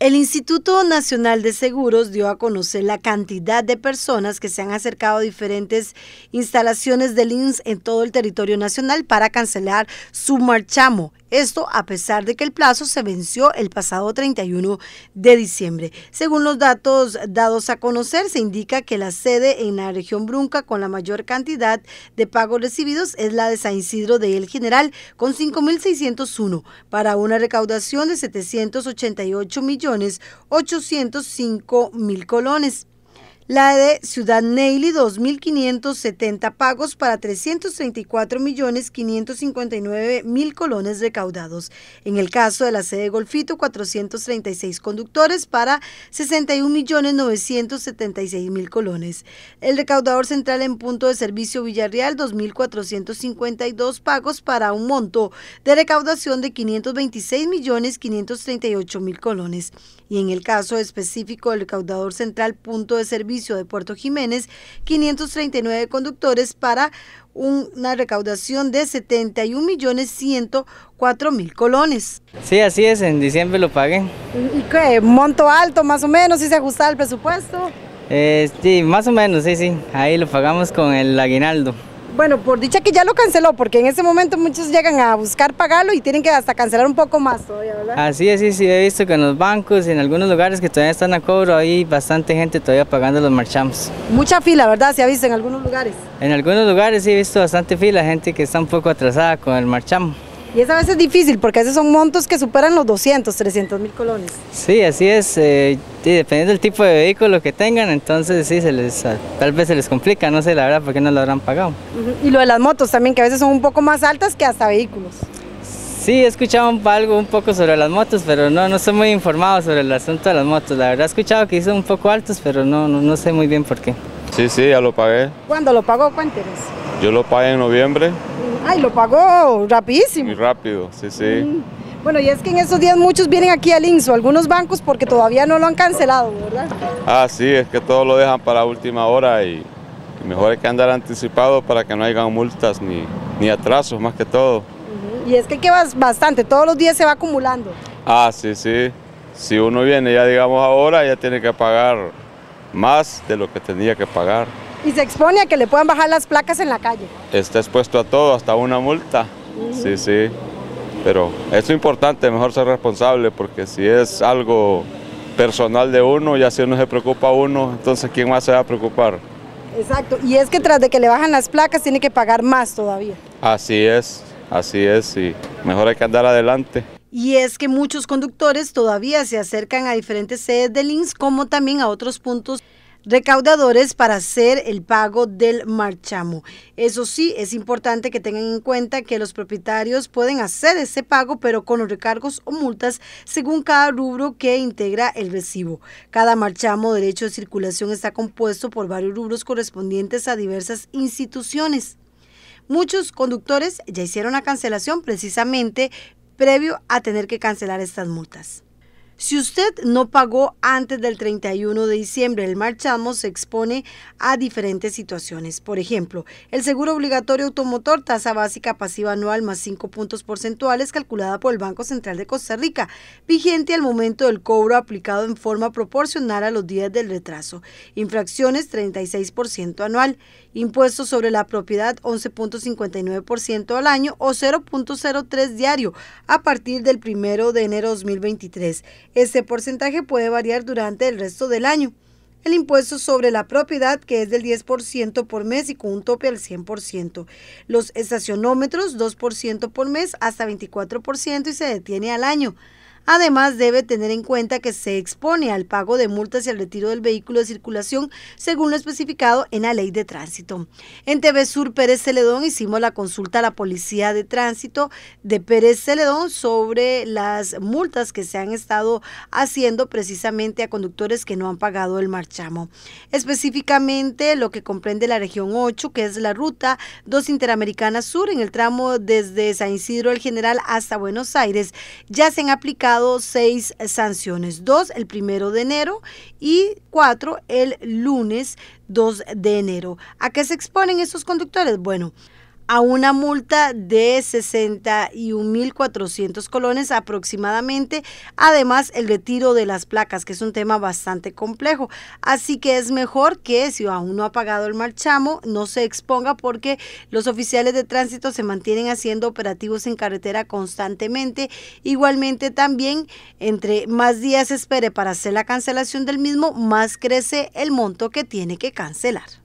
El Instituto Nacional de Seguros dio a conocer la cantidad de personas que se han acercado a diferentes instalaciones del INS en todo el territorio nacional para cancelar su marchamo esto a pesar de que el plazo se venció el pasado 31 de diciembre. Según los datos dados a conocer, se indica que la sede en la región Brunca con la mayor cantidad de pagos recibidos es la de San Isidro de El General con 5.601 para una recaudación de 788,805,000 millones colones la de Ciudad Neyli, 2.570 pagos para 334.559.000 colones recaudados. En el caso de la sede Golfito, 436 conductores para 61.976.000 colones. El recaudador central en punto de servicio Villarreal, 2.452 pagos para un monto de recaudación de 526.538.000 colones. Y en el caso específico del recaudador central punto de servicio de Puerto Jiménez 539 conductores para una recaudación de 71 millones 104 mil colones. Sí, así es, en diciembre lo pagué. ¿Y qué? ¿Monto alto más o menos si se ajusta el presupuesto? Eh, sí, más o menos, sí, sí. Ahí lo pagamos con el aguinaldo. Bueno, por dicha que ya lo canceló, porque en ese momento muchos llegan a buscar pagarlo y tienen que hasta cancelar un poco más todavía, ¿verdad? Así es, sí, sí, he visto que en los bancos y en algunos lugares que todavía están a cobro hay bastante gente todavía pagando los marchamos. Mucha fila, ¿verdad? Se ha visto en algunos lugares. En algunos lugares sí he visto bastante fila, gente que está un poco atrasada con el marchamo. Y esa a veces difícil porque a veces son montos que superan los 200, 300 mil colones. Sí, así es. Eh, y dependiendo del tipo de vehículo que tengan, entonces sí, se les, ah, tal vez se les complica. No sé la verdad por qué no lo habrán pagado. Y lo de las motos también, que a veces son un poco más altas que hasta vehículos. Sí, he escuchado algo un poco sobre las motos, pero no, no estoy muy informado sobre el asunto de las motos. La verdad he escuchado que son un poco altos, pero no, no, no sé muy bien por qué. Sí, sí, ya lo pagué. ¿Cuándo lo pagó? Cuéntenos. Yo lo pagué en noviembre. Ay, lo pagó rapidísimo. Muy rápido, sí, sí. Mm. Bueno, y es que en esos días muchos vienen aquí al INSO, algunos bancos porque todavía no lo han cancelado, ¿verdad? Ah, sí, es que todos lo dejan para última hora y, mejor es que andar anticipado para que no hayan multas ni, atrasos más que todo. Y es que que bastante, todos los días se va acumulando. Ah, sí, sí. Si uno viene ya digamos ahora, ya tiene que pagar más de lo que tenía que pagar y se expone a que le puedan bajar las placas en la calle. Está expuesto a todo, hasta una multa. Sí, sí. Pero es importante, mejor ser responsable, porque si es algo personal de uno, ya si uno se preocupa uno, entonces ¿quién más se va a preocupar? Exacto, y es que tras de que le bajan las placas tiene que pagar más todavía. Así es, así es, y mejor hay que andar adelante. Y es que muchos conductores todavía se acercan a diferentes sedes del INS como también a otros puntos recaudadores para hacer el pago del marchamo. Eso sí, es importante que tengan en cuenta que los propietarios pueden hacer ese pago, pero con los recargos o multas según cada rubro que integra el recibo. Cada marchamo derecho de circulación está compuesto por varios rubros correspondientes a diversas instituciones. Muchos conductores ya hicieron la cancelación precisamente previo a tener que cancelar estas multas. Si usted no pagó antes del 31 de diciembre, el marchamo se expone a diferentes situaciones. Por ejemplo, el seguro obligatorio automotor, tasa básica pasiva anual más 5 puntos porcentuales calculada por el Banco Central de Costa Rica, vigente al momento del cobro aplicado en forma proporcional a los días del retraso. Infracciones 36% anual. Impuestos sobre la propiedad 11.59% al año o 0.03 diario a partir del 1 de enero de 2023. Este porcentaje puede variar durante el resto del año. El impuesto sobre la propiedad, que es del 10% por mes y con un tope al 100%. Los estacionómetros, 2% por mes hasta 24% y se detiene al año. Además, debe tener en cuenta que se expone al pago de multas y al retiro del vehículo de circulación según lo especificado en la ley de tránsito. En TV Sur Pérez Celedón hicimos la consulta a la Policía de Tránsito de Pérez Celedón sobre las multas que se han estado haciendo precisamente a conductores que no han pagado el marchamo. Específicamente lo que comprende la región 8, que es la ruta 2 Interamericana Sur en el tramo desde San Isidro el General hasta Buenos Aires, ya se han aplicado seis sanciones, dos el primero de enero y cuatro el lunes 2 de enero. ¿A qué se exponen estos conductores? Bueno, a una multa de 61.400 colones aproximadamente, además el retiro de las placas, que es un tema bastante complejo. Así que es mejor que si aún no ha pagado el marchamo, no se exponga porque los oficiales de tránsito se mantienen haciendo operativos en carretera constantemente. Igualmente también, entre más días espere para hacer la cancelación del mismo, más crece el monto que tiene que cancelar.